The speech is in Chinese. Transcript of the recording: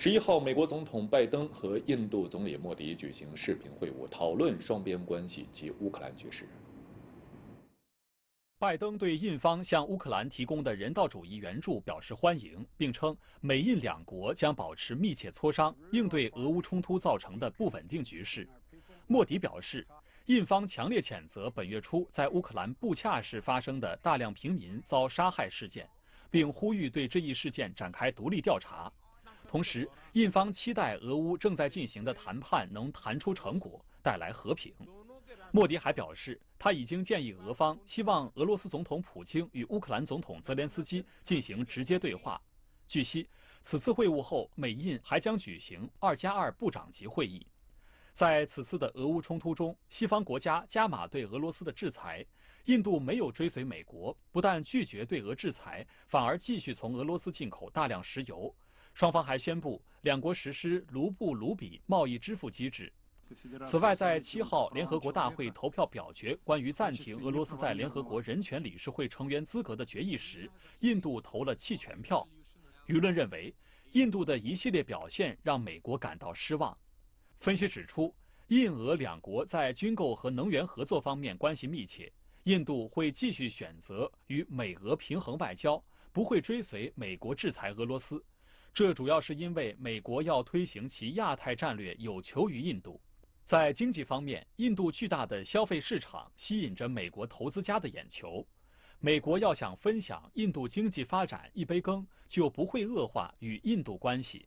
十一号，美国总统拜登和印度总理莫迪举行视频会晤，讨论双边关系及乌克兰局势。拜登对印方向乌克兰提供的人道主义援助表示欢迎，并称美印两国将保持密切磋商，应对俄乌冲突造成的不稳定局势。莫迪表示，印方强烈谴责本月初在乌克兰布恰市发生的大量平民遭杀害事件，并呼吁对这一事件展开独立调查。同时，印方期待俄乌正在进行的谈判能谈出成果，带来和平。莫迪还表示，他已经建议俄方，希望俄罗斯总统普京与乌克兰总统泽连斯基进行直接对话。据悉，此次会晤后，美印还将举行“二加二”部长级会议。在此次的俄乌冲突中，西方国家加码对俄罗斯的制裁，印度没有追随美国，不但拒绝对俄制裁，反而继续从俄罗斯进口大量石油。双方还宣布，两国实施卢布卢比贸易支付机制。此外，在七号联合国大会投票表决关于暂停俄罗斯在联合国人权理事会成员资格的决议时，印度投了弃权票。舆论认为，印度的一系列表现让美国感到失望。分析指出，印俄两国在军购和能源合作方面关系密切，印度会继续选择与美俄平衡外交，不会追随美国制裁俄罗斯。这主要是因为美国要推行其亚太战略，有求于印度。在经济方面，印度巨大的消费市场吸引着美国投资家的眼球。美国要想分享印度经济发展一杯羹，就不会恶化与印度关系。